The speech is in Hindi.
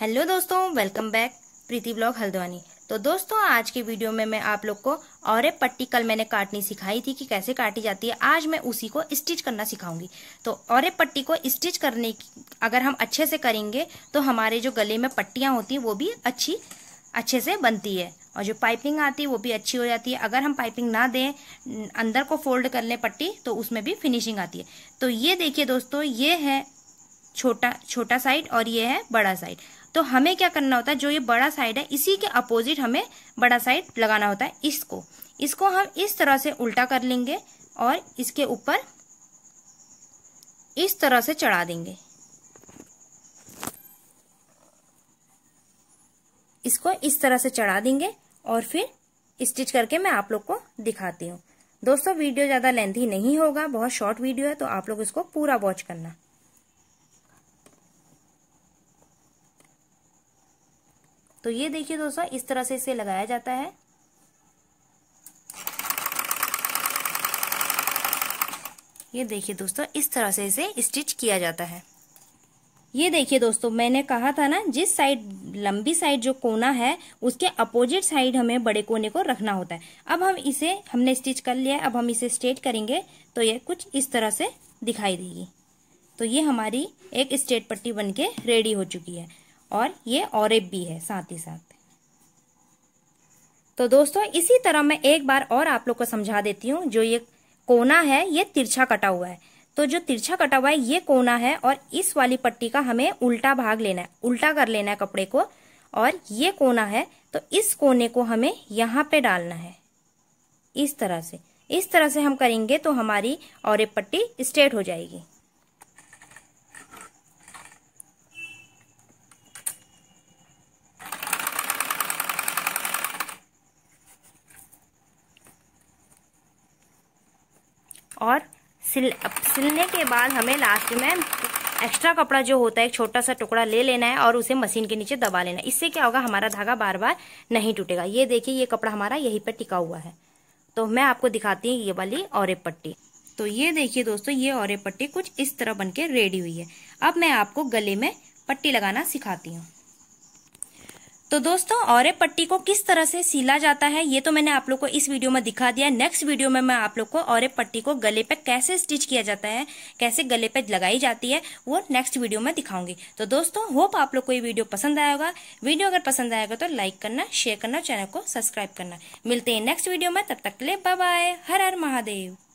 हेलो दोस्तों welcome back Preeti blog Haldwani तो दोस्तों आज के वीडियो में मैं आप लोग को और एक पट्टी कल मैंने काटनी सिखाई थी कि कैसे काटी जाती है आज मैं उसी को स्टिच करना सिखाऊंगी तो और एक पट्टी को स्टिच करने की अगर हम अच्छे से करेंगे तो हमारे जो गले में पट्टियाँ होती हैं वो भी अच्छी अच्छे से बनती है और जो पाइपिंग आती है वो भी अच्छी हो जाती है अगर हम पाइपिंग ना दें अंदर को फोल्ड कर लें पट्टी तो उसमें भी फिनिशिंग आती है तो ये देखिए दोस्तों ये है छोटा छोटा साइड और ये है बड़ा साइड तो हमें क्या करना होता है जो ये बड़ा साइड है इसी के अपोजिट हमें बड़ा साइड लगाना होता है इसको इसको हम इस तरह से उल्टा कर लेंगे और इसके ऊपर इस तरह से चढ़ा देंगे इसको इस तरह से चढ़ा देंगे और फिर स्टिच करके मैं आप लोग को दिखाती हूँ दोस्तों वीडियो ज़्यादा लेंथी नहीं होगा बहुत शॉर्ट वीडियो है तो आप लोग इसको पूरा वॉच करना तो ये देखिए दोस्तों इस तरह से इसे लगाया जाता है ये देखिए दोस्तों इस तरह से इसे स्टिच किया जाता है ये देखिए दोस्तों मैंने कहा था ना जिस साइड लंबी साइड जो कोना है उसके अपोजिट साइड हमें बड़े कोने को रखना होता है अब हम इसे हमने स्टिच कर लिया अब हम इसे स्ट्रेट करेंगे तो ये कुछ इस तरह से दिखाई देगी तो ये हमारी एक स्ट्रेट पट्टी बन के रेडी हो चुकी है और ये औरब भी है साथ ही साथ तो दोस्तों इसी तरह मैं एक बार और आप लोग को समझा देती हूँ जो ये कोना है ये तिरछा कटा हुआ है तो जो तिरछा कटा हुआ है ये कोना है और इस वाली पट्टी का हमें उल्टा भाग लेना है उल्टा कर लेना है कपड़े को और ये कोना है तो इस कोने को हमें यहाँ पे डालना है इस तरह से इस तरह से हम करेंगे तो हमारी और पट्टी स्ट्रेट हो जाएगी और सिल सिलने के बाद हमें लास्ट में एक्स्ट्रा कपड़ा जो होता है एक छोटा सा टुकड़ा ले लेना है और उसे मशीन के नीचे दबा लेना है इससे क्या होगा हमारा धागा बार बार नहीं टूटेगा ये देखिए ये कपड़ा हमारा यहीं पर टिका हुआ है तो मैं आपको दिखाती हूँ ये वाली और पट्टी तो ये देखिए दोस्तों ये और पट्टी कुछ इस तरह बन रेडी हुई है अब मैं आपको गले में पट्टी लगाना सिखाती हूँ तो दोस्तों और पट्टी को किस तरह से सिला जाता है ये तो मैंने आप लोग को इस वीडियो में दिखा दिया नेक्स्ट वीडियो में मैं आप लोग को और पट्टी को गले पे कैसे स्टिच किया जाता है कैसे गले पे लगाई जाती है वो नेक्स्ट वीडियो में दिखाऊंगी तो दोस्तों होप आप लोग को ये वीडियो पसंद आया होगा वीडियो अगर पसंद आएगा तो लाइक करना शेयर करना चैनल को सब्सक्राइब करना मिलते हैं नेक्स्ट वीडियो में तब तक के लिए बाय हर हर महादेव